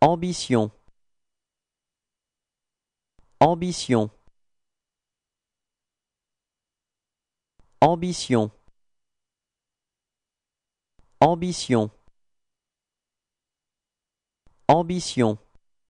Ambition Ambition Ambition Ambition Ambition